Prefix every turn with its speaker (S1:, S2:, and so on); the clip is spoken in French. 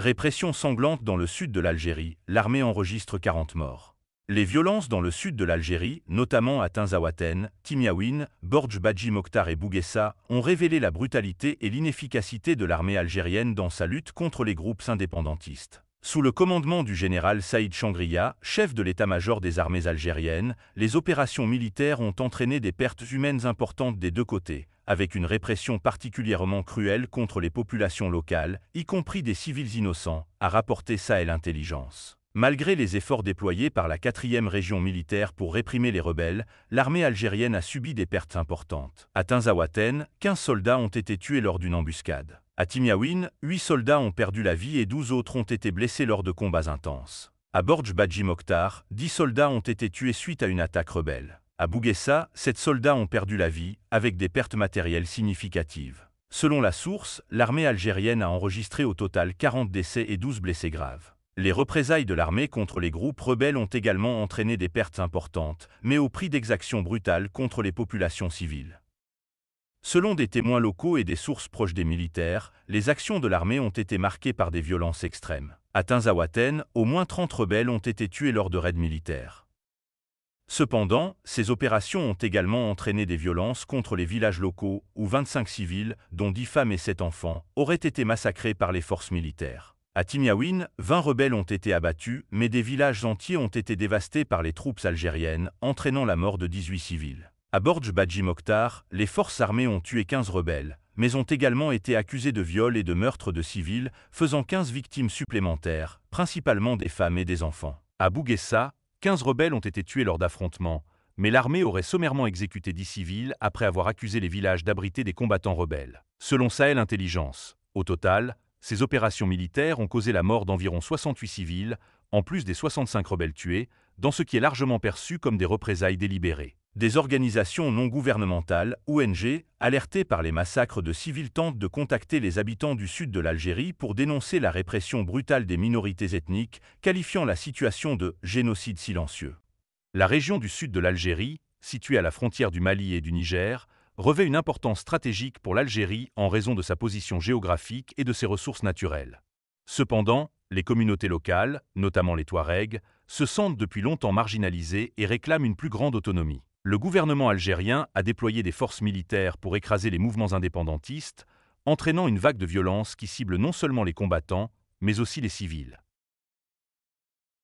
S1: Répression sanglante dans le sud de l'Algérie, l'armée enregistre 40 morts. Les violences dans le sud de l'Algérie, notamment à Tinzawaten, Timiaouine, Borj Badji Mokhtar et Bougessa, ont révélé la brutalité et l'inefficacité de l'armée algérienne dans sa lutte contre les groupes indépendantistes. Sous le commandement du général Saïd Changria, chef de l'état-major des armées algériennes, les opérations militaires ont entraîné des pertes humaines importantes des deux côtés, avec une répression particulièrement cruelle contre les populations locales, y compris des civils innocents, a rapporté ça et l'intelligence. Malgré les efforts déployés par la 4e région militaire pour réprimer les rebelles, l'armée algérienne a subi des pertes importantes. À Tinzawaten, 15 soldats ont été tués lors d'une embuscade. À Timiaouine, 8 soldats ont perdu la vie et 12 autres ont été blessés lors de combats intenses. À Bordj Badji Mokhtar, 10 soldats ont été tués suite à une attaque rebelle. À Bouguessa, sept soldats ont perdu la vie, avec des pertes matérielles significatives. Selon la source, l'armée algérienne a enregistré au total 40 décès et 12 blessés graves. Les représailles de l'armée contre les groupes rebelles ont également entraîné des pertes importantes, mais au prix d'exactions brutales contre les populations civiles. Selon des témoins locaux et des sources proches des militaires, les actions de l'armée ont été marquées par des violences extrêmes. À Tinzawaten, au moins 30 rebelles ont été tués lors de raids militaires. Cependant, ces opérations ont également entraîné des violences contre les villages locaux où 25 civils, dont 10 femmes et 7 enfants, auraient été massacrés par les forces militaires. À Timiaouine, 20 rebelles ont été abattus, mais des villages entiers ont été dévastés par les troupes algériennes, entraînant la mort de 18 civils. À Bordj Badji Mokhtar, les forces armées ont tué 15 rebelles, mais ont également été accusées de viol et de meurtre de civils, faisant 15 victimes supplémentaires, principalement des femmes et des enfants. À Bouguessa, 15 rebelles ont été tués lors d'affrontements, mais l'armée aurait sommairement exécuté 10 civils après avoir accusé les villages d'abriter des combattants rebelles. Selon Sahel Intelligence, au total, ces opérations militaires ont causé la mort d'environ 68 civils, en plus des 65 rebelles tués, dans ce qui est largement perçu comme des représailles délibérées. Des organisations non gouvernementales, ONG, alertées par les massacres de civils tentent de contacter les habitants du sud de l'Algérie pour dénoncer la répression brutale des minorités ethniques, qualifiant la situation de génocide silencieux. La région du sud de l'Algérie, située à la frontière du Mali et du Niger, revêt une importance stratégique pour l'Algérie en raison de sa position géographique et de ses ressources naturelles. Cependant, les communautés locales, notamment les Touaregs, se sentent depuis longtemps marginalisées et réclament une plus grande autonomie le gouvernement algérien a déployé des forces militaires pour écraser les mouvements indépendantistes, entraînant une vague de violence qui cible non seulement les combattants, mais aussi les civils.